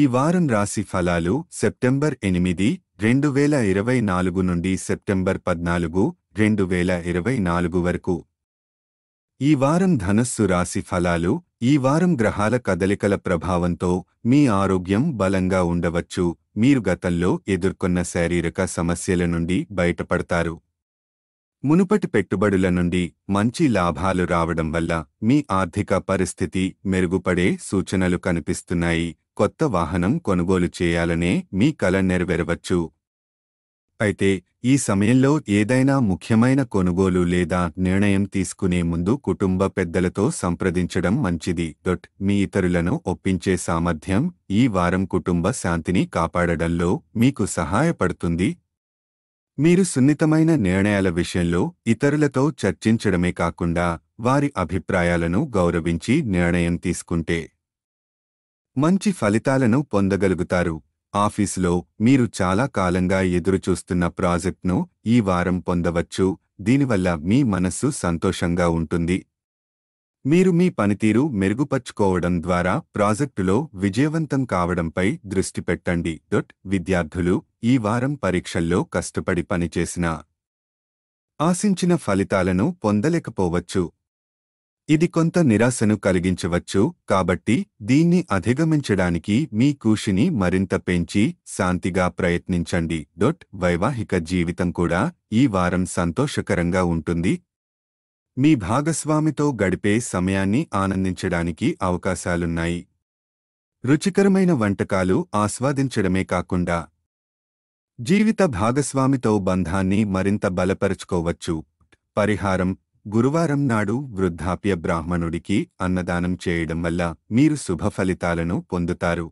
ఈ వారం రాశి ఫలాలు సెప్టెంబర్ ఎనిమిది రెండు వేల ఇరవై నాలుగు నుండి సెప్టెంబర్ పద్నాలుగు రెండు వేల ఇరవై నాలుగు వరకు ఈ వారం ధనస్సు రాశి ఫలాలు ఈ వారం గ్రహాల కదలికల ప్రభావంతో మీ ఆరోగ్యం బలంగా ఉండవచ్చు మీరు గతంలో ఎదుర్కొన్న శారీరక సమస్యల నుండి బయటపడతారు మునుపటి పెట్టుబడుల నుండి మంచి లాభాలు రావడం వల్ల మీ ఆర్థిక పరిస్థితి మెరుగుపడే సూచనలు కనిపిస్తున్నాయి కొత్త వాహనం కొనుగోలు చేయాలనే మీ కల నెరవేరవచ్చు అయితే ఈ సమయంలో ఏదైనా ముఖ్యమైన కొనుగోలు లేదా నిర్ణయం తీసుకునే ముందు కుటుంబ పెద్దలతో సంప్రదించడం మంచిది డొట్ మీ ఇతరులను ఒప్పించే సామర్థ్యం ఈ వారం కుటుంబ శాంతిని కాపాడడంలో మీకు సహాయపడుతుంది మీరు సున్నితమైన నిర్ణయాల విషయంలో ఇతరులతో చర్చించడమే కాకుండా వారి అభిప్రాయాలను గౌరవించి నిర్ణయం తీసుకుంటే మంచి ఫలితాలను పొందగలుగుతారు ఆఫీసులో మీరు చాలా కాలంగా ఎదురుచూస్తున్న ప్రాజెక్ట్ను ఈ వారం పొందవచ్చు దీనివల్ల మీ మనస్సు సంతోషంగా ఉంటుంది మీరు మీ పనితీరు మెరుగుపరుచుకోవడం ద్వారా ప్రాజెక్టులో విజయవంతం కావడంపై దృష్టి పెట్టండి డొట్ విద్యార్థులు ఈ వారం పరీక్షల్లో కష్టపడి పనిచేసిన ఆశించిన ఫలితాలను పొందలేకపోవచ్చు ఇది కొంత నిరాశను కలిగించవచ్చు కాబట్టి దీన్ని అధిగమించడానికి మీ కూషిని మరింత పెంచి శాంతిగా ప్రయత్నించండి డొట్ వైవాహిక జీవితం కూడా ఈ వారం సంతోషకరంగా ఉంటుంది మీ భాగస్వామితో గడిపే సమయాన్ని ఆనందించడానికి అవకాశాలున్నాయి రుచికరమైన వంటకాలు ఆస్వాదించడమే కాకుండా జీవిత భాగస్వామితో బంధాన్ని మరింత బలపరుచుకోవచ్చు పరిహారం గురువారం నాడు వృద్ధాప్య బ్రాహ్మణుడికి అన్నదానం చేయడం వల్ల మీరు శుభ ఫలితాలను పొందుతారు